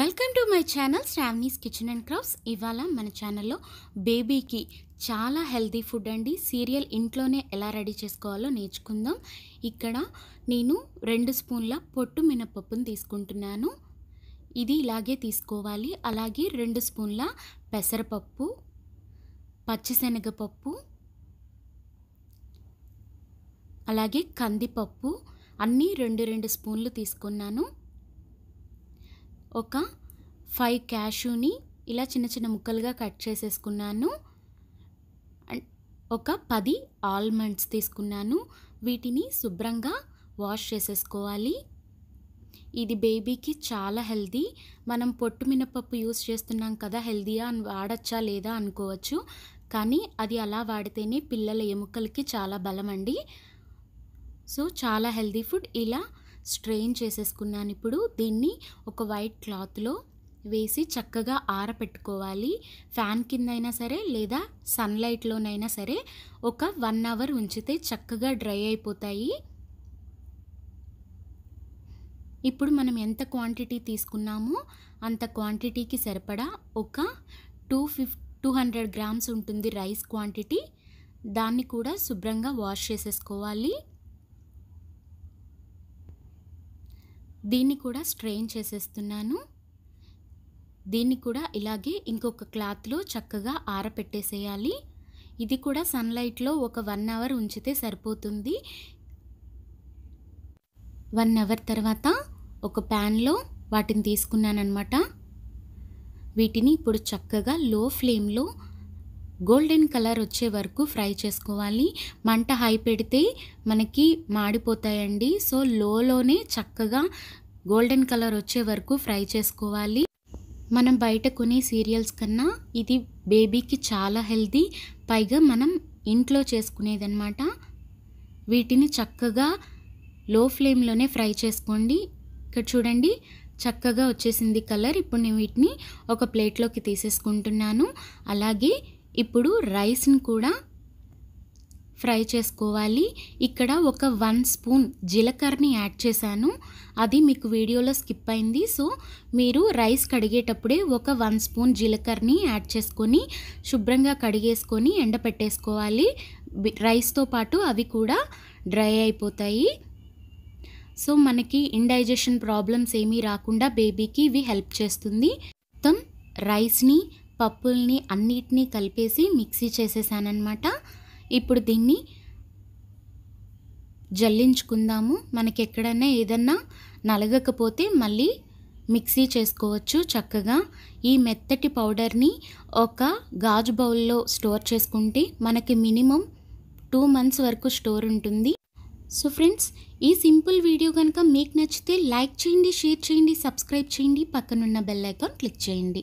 welcome to my channel Shravani's kitchen and crafts ఇవాళ మన ఛానల్లో బేబీకి చాలా హెల్దీ ఫుడ్ అండి సీరియల్ ఇంట్లోనే ఎలా రెడీ చేసుకోవాలో నేర్చుకుందాం ఇక్కడ నేను రెండు స్పూన్ల పొట్టు మినపప్పును తీసుకుంటున్నాను ఇది ఇలాగే తీసుకోవాలి అలాగే రెండు స్పూన్ల పెసరపప్పు పచ్చిశనగపప్పు అలాగే కందిపప్పు అన్నీ రెండు రెండు స్పూన్లు తీసుకున్నాను ఒక ఫైవ్ క్యాషూని ఇలా చిన్న చిన్న ముక్కలుగా కట్ చేసేసుకున్నాను ఒక పది ఆల్మండ్స్ తీసుకున్నాను వీటిని శుభ్రంగా వాష్ చేసేసుకోవాలి ఇది బేబీకి చాలా హెల్దీ మనం పొట్టు మినపప్పు యూస్ చేస్తున్నాం కదా హెల్దీగా అని వాడచ్చా లేదా అనుకోవచ్చు కానీ అది అలా వాడితేనే పిల్లల ఎముకలకి చాలా బలం అండి సో చాలా హెల్దీ ఫుడ్ ఇలా స్ట్రెయిన్ చేసేసుకున్నాను ఇప్పుడు దీన్ని ఒక వైట్ క్లాత్లో వేసి చక్కగా ఆరపెట్టుకోవాలి ఫ్యాన్ కింద అయినా సరే లేదా సన్లైట్లోనైనా సరే ఒక వన్ అవర్ ఉంచితే చక్కగా డ్రై అయిపోతాయి ఇప్పుడు మనం ఎంత క్వాంటిటీ తీసుకున్నామో అంత క్వాంటిటీకి సరిపడా ఒక టూ ఫిఫ్ టూ హండ్రెడ్ గ్రామ్స్ ఉంటుంది రైస్ క్వాంటిటీ దాన్ని కూడా శుభ్రంగా వాష్ చేసేసుకోవాలి దీన్ని కూడా స్ట్రెయిన్ చేసేస్తున్నాను దీన్ని కూడా ఇలాగే ఇంకొక క్లాత్లో చక్కగా ఆరపెట్టేసేయాలి ఇది కూడా సన్లైట్లో ఒక వన్ అవర్ ఉంచితే సరిపోతుంది వన్ అవర్ తర్వాత ఒక ప్యాన్లో వాటిని తీసుకున్నానమాట వీటిని ఇప్పుడు చక్కగా లో ఫ్లేమ్లో గోల్డెన్ కలర్ వచ్చే వరకు ఫ్రై చేసుకోవాలి మంట హై పెడితే మనకి మాడిపోతాయండి సో లోలోనే చక్కగా గోల్డెన్ కలర్ వచ్చే వరకు ఫ్రై చేసుకోవాలి మనం బయట కొనే సీరియల్స్ కన్నా ఇది బేబీకి చాలా హెల్దీ పైగా మనం ఇంట్లో అనమాట వీటిని చక్కగా లో ఫ్లేమ్లోనే ఫ్రై చేసుకోండి ఇక్కడ చూడండి చక్కగా వచ్చేసింది కలర్ ఇప్పుడు నేను వీటిని ఒక ప్లేట్లోకి తీసేసుకుంటున్నాను అలాగే ఇప్పుడు రైస్ని కూడా ఫ్రై చేసుకోవాలి ఇక్కడ ఒక వన్ స్పూన్ జీలకర్రని యాడ్ చేశాను అది మీకు వీడియోలో స్కిప్ అయింది సో మీరు రైస్ కడిగేటప్పుడే ఒక వన్ స్పూన్ జీలకర్రని యాడ్ చేసుకొని శుభ్రంగా కడిగేసుకొని ఎండపెట్టేసుకోవాలి రైస్తో పాటు అవి కూడా డ్రై అయిపోతాయి సో మనకి ఇండైజెషన్ ప్రాబ్లమ్స్ ఏమీ రాకుండా బేబీకి ఇవి హెల్ప్ చేస్తుంది మొత్తం రైస్ని పప్పుల్ని అన్నిటినీ కలిపేసి మిక్సీ చేసేసానమాట ఇప్పుడు దీన్ని జల్లించుకుందాము మనకి ఎక్కడైనా ఏదన్నా నలగకపోతే మళ్ళీ మిక్సీ చేసుకోవచ్చు చక్కగా ఈ మెత్తటి పౌడర్ని ఒక గాజు బౌల్లో స్టోర్ చేసుకుంటే మనకి మినిమం టూ మంత్స్ వరకు స్టోర్ ఉంటుంది సో ఫ్రెండ్స్ ఈ సింపుల్ వీడియో కనుక మీకు నచ్చితే లైక్ చేయండి షేర్ చేయండి సబ్స్క్రైబ్ చేయండి పక్కనున్న బెల్ ఐకాన్ క్లిక్ చేయండి